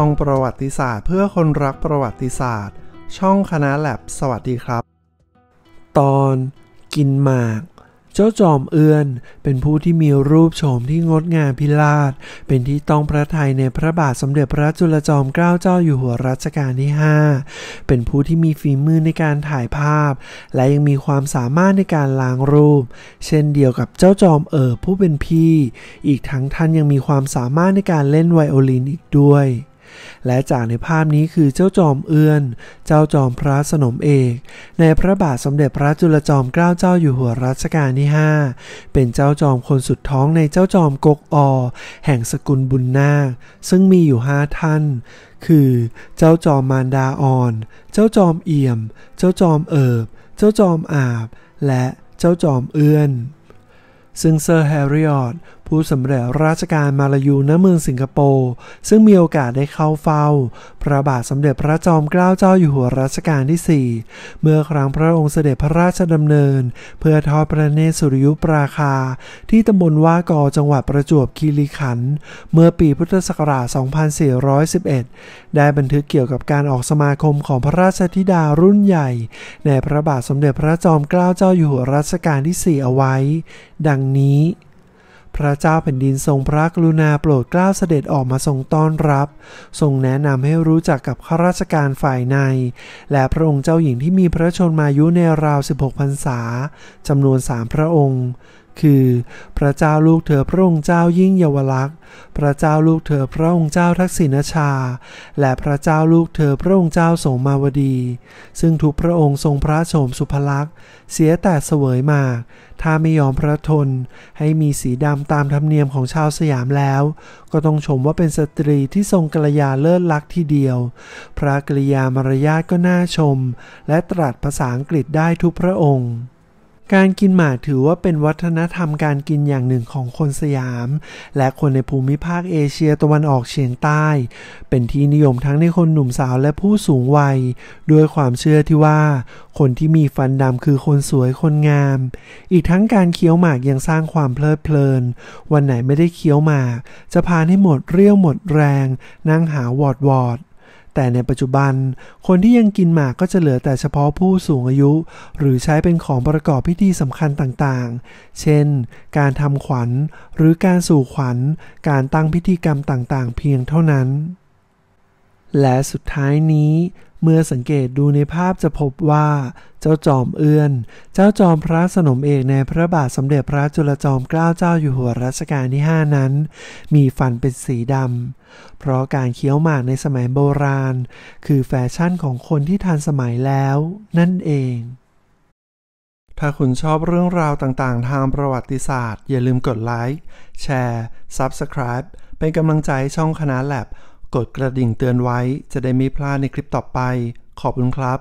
ช่องประวัติศาสตร์เพื่อคนรักประวัติศาสตร์ช่องคณะแลบสวัสดีครับ ตอน กินหมาก เจ้าจอมเอื้อน เป็นผู้ที่มีรูปโฉมที่งดงามพิลาศเป็นที่ต้องพระทัยในพระบาทสมเด็จพระจุลจอมเกล้าเจ้าอยู่หัวรัชกาลที่ 5 เป็นผู้ที่มีฝีมือในการถ่ายภาพ และยังมีความสามารถในการล้างรูป เช่นเดียวกับเจ้าจอมเอ๋อผู้เป็นพี่ อีกทั้งท่านยังมีความสามารถในการเล่นไวโอลินอีกด้วยและจากในภาพนี้คือเจ้าจอมเอือน เจ้าจอมพระสนมเอก ในพระบาทสมเด็จพระจุลจอมเกล้าเจ้าอยู่หัวรัชกาลที่5เป็นเจ้าจอมคนสุดท้องในเจ้าจอมกกอ แห่งสกุลบุญนาคซึ่งมีอยู่ห้าท่าน คือ เจ้าจอมมารดาอ่อน เจ้าจอมเอี่ยม เจ้าจอมเอิบ เจ้าจอมอาบ และเจ้าจอมเอื้อน ซึ่งเซอร์แฮร์ริออตผู้สำเร็จราชการมาลายูณเมืองสิงคโปร์ซึ่งมีโอกาสได้เข้าเฝ้า พระบาทสมเด็จพระจอมเกล้าเจ้าอยู่หัวรัชกาลที่ 4 เมื่อครั้งพระองค์เสด็จพระราชดำเนิน เพื่อทอดพระเนตรสุริยุปราคา ที่ตำบลว่ากอจังหวัดประจวบคีรีขันธ์เมื่อปีพุทธศักราช 2411 ได้บันทึกเกี่ยวกับการออกสมาคมของพระราชธิดารุ่นใหญ่ในพระบาทสมเด็จพระจอมเกล้าเจ้าอยู่หัวรัชกาลที่ 4 เอาไว้ ดังนี้พระเจ้าแผ่นดินทรงพระกรุณาโปรดเกล้าเสด็จออกมาทรงต้อนรับ ทรงแนะนำให้รู้จักกับข้าราชการฝ่ายใน และพระองค์เจ้าหญิงที่มีพระชนมายุในราว 16พรรษาจำนวนสามพระองค์คือพระเจ้าลูกเธอพระองค์เจ้ายิ่งเยาวลักษณ์ พระเจ้าลูกเธอพระองค์เจ้าทักษิณชา และพระเจ้าลูกเธอพระองค์เจ้าสมมาวดี ซึ่งทุกพระองค์ทรงพระโฉมสุภลักษณ์ เสียแต่เสวยมาก ถ้าไม่ยอมพระทนให้มีสีดำตามธรรมเนียมของชาวสยามแล้ว ก็ต้องชมว่าเป็นสตรีที่ทรงกระยาเลิศลักษณ์ที่เดียว พระกริยามารยาทก็น่าชม และตรัสภาษาอังกฤษได้ทุกพระองค์การกินหมากถือว่าเป็นวัฒนธรรมการกินอย่างหนึ่งของคนสยามและคนในภูมิภาคเอเชียตะวันออกเฉียงใต้ เป็นที่นิยมทั้งในคนหนุ่มสาวและผู้สูงวัย ด้วยความเชื่อที่ว่าคนที่มีฟันดำคือคนสวยคนงาม อีกทั้งการเคี้ยวหมากยังสร้างความเพลิดเพลิน วันไหนไม่ได้เคี้ยวหมากจะพาให้หมดเรี่ยวหมดแรงนั่งหาวอดวอดแต่ในปัจจุบัน คนที่ยังกินหมากก็จะเหลือแต่เฉพาะผู้สูงอายุหรือใช้เป็นของประกอบพิธีสำคัญต่างๆ เช่น การทำขวัญหรือการสู่ขวัญการตั้งพิธีกรรมต่างๆ เพียงเท่านั้น และสุดท้ายนี้เมื่อสังเกตดูในภาพจะพบว่า เจ้าจอมเอื้อน เจ้าจอมพระสนมเอกในพระบาทสมเด็จพระจุลจอมเกล้าเจ้าอยู่หัวรัชกาลที่ 5 นั้น มีฟันเป็นสีดำเพราะการเคี้ยวหมากในสมัยโบราณ คือแฟชั่นของคนที่ทันสมัยแล้ว นั่นเอง ถ้าคุณชอบเรื่องราวต่างๆ ทางประวัติศาสตร์ อย่าลืมกดไลค์แชร์ Subscribe เป็นกำลังใจช่องคณะแลบกดกระดิ่งเตือนไว้จะได้ไม่พลาดในคลิปต่อไป ขอบคุณครับ